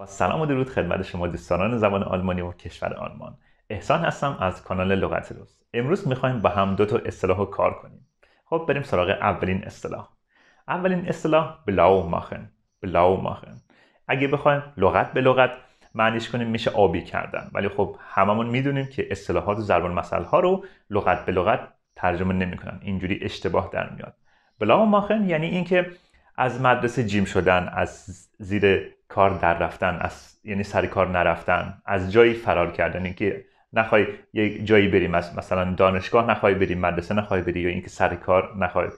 با سلام و درود خدمت شما دوستان زبان آلمانی و کشور آلمان احسان هستم از کانال لغت روز امروز میخوایم با هم دو تا اصطلاح کار کنیم خب بریم سراغ اولین اصطلاح اولین اصطلاح بلاو ماخن بلاو ماخن اگه بخوایم لغت به لغت معنیش کنیم میشه آبی کردن ولی خب هممون میدونیم که اصطلاحات و زربان مسئله ها رو لغت به لغت ترجمه نمیکنن اینجوری اشتباه در میاد بلاو ماخن یعنی اینکه از مدرسه جیم شدن از زیر کار در رفتن از یعنی سر کار نرفتن از جایی فرار کردن اینکه نخوای یک جایی بریم مثلا دانشگاه نخوای بریم مدرسه نخوای بری یا اینکه سر کار نخوای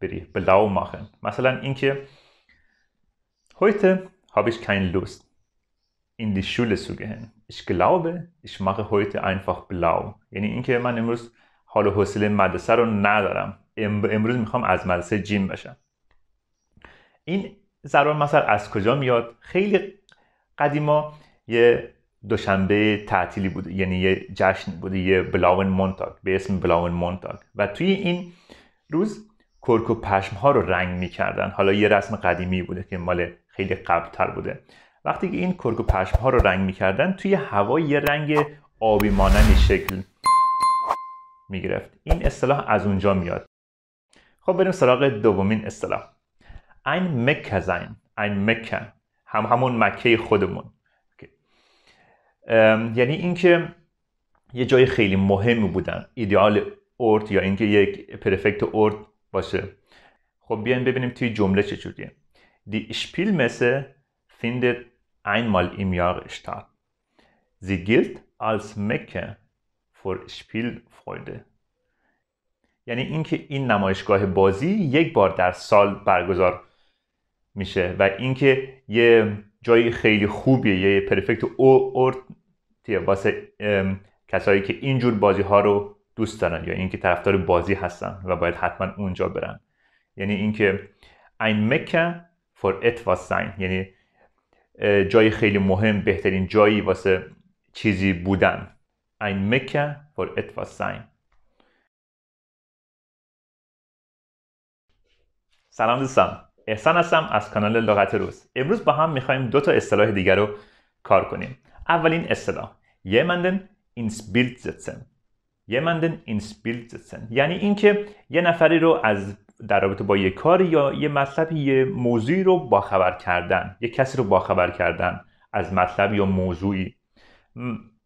بری بلاو ماخن مثلا اینکه هویت هاب کین کین لوست این دی شوله zu ich glaube ich mache heute einfach blau یعنی اینکه من امروز حال و حوصله مدرسه رو ندارم امروز میخوام از مدرسه جیم بشم این ضرب مثل از کجا میاد خیلی قدیما یه دوشنبه تعطیلی بود یعنی یه جشن بود یه بلاون مونتاگ به اسم بلاون مونتاگ و توی این روز کرک و پشم ها رو رنگ میکردن حالا یه رسم قدیمی بوده که مال خیلی قبلتر بوده وقتی که این کرک و پشم ها رو رنگ میکردن توی هوا یه رنگ آبی مانندی شکل میگرفت این اصطلاح از اونجا میاد خب بریم سراغ دومین اصطلاح ein مکه sein. Ein مکه. هم همون مکه خودمون. یعنی اینکه یه جای خیلی مهمی بودن ایدئال اورد یا اینکه یک پرفکت اورد باشه خب بیاین ببینیم توی جمله چه چجوریه دی مسه findet einmal im Jahr statt. Sie gilt als مکه für Spielfreunde. یعنی اینکه این نمایشگاه بازی یک بار در سال برگزار میشه و اینکه یه جایی خیلی خوبیه یه پرفکت او اورتیه واسه کسایی که اینجور بازی ها رو دوست دارن یا اینکه طرفدار بازی هستن و باید حتما اونجا برن یعنی اینکه این مکه فور ات یعنی جای خیلی مهم بهترین جایی واسه چیزی بودن این مکه فور ات سلام دوستان احسان هستم از کانال لغت روز امروز با هم میخوایم دو تا اصطلاح دیگر رو کار کنیم اولین اصطلاح یه مندن Bild یه jemanden ins یعنی اینکه یه نفری رو از در رابطه با یه کاری یا یه مطلب یه موضوعی رو باخبر کردن یه کسی رو باخبر کردن از مطلب یا موضوعی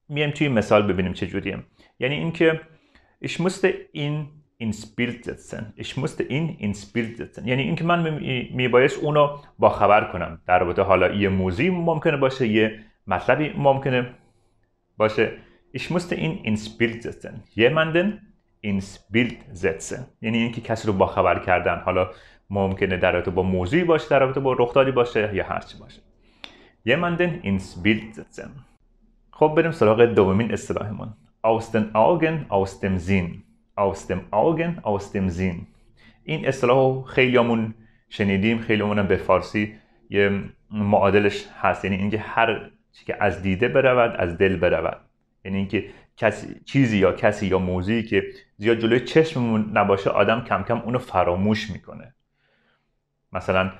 میایم توی مثال ببینیم چه جوریه یعنی اینکه ich musste ihn ins Bild ich musste ihn ins Bild setzen یعنی اینکه من میبایست اونو رو باخبر کنم در رابطه حالا یه موضوعی ممکنه باشه یه مطلبی ممکنه باشه ich musste ihn ins Bild setzen jemanden ins Bild یعنی اینکه کسی رو باخبر کردن حالا ممکنه در رابطه با موضوعی باشه در رابطه با رخدادی باشه یا هرچی باشه jemanden ins Bild خب بریم سراغ دومین اصطلاحمون aus den Augen aus dem Sinn aus dem Augen, aus dem Sinn. این اصطلاح خیلیامون شنیدیم خیلیامون به فارسی یه معادلش هست یعنی اینکه هر چی که از دیده برود از دل برود یعنی اینکه کسی چیزی یا کسی یا موضوعی که زیاد جلوی چشممون نباشه آدم کم کم اونو فراموش میکنه مثلا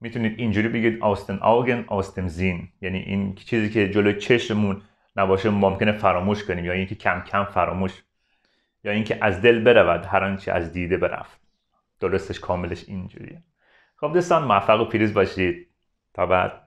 میتونید اینجوری بگید آستن آگن آستم زین یعنی این چیزی که جلوی چشممون نباشه ممکنه فراموش کنیم یا اینکه کم کم فراموش یا اینکه از دل برود هر آنچه از دیده برفت درستش کاملش اینجوریه خب دوستان موفق و پیروز باشید تا بعد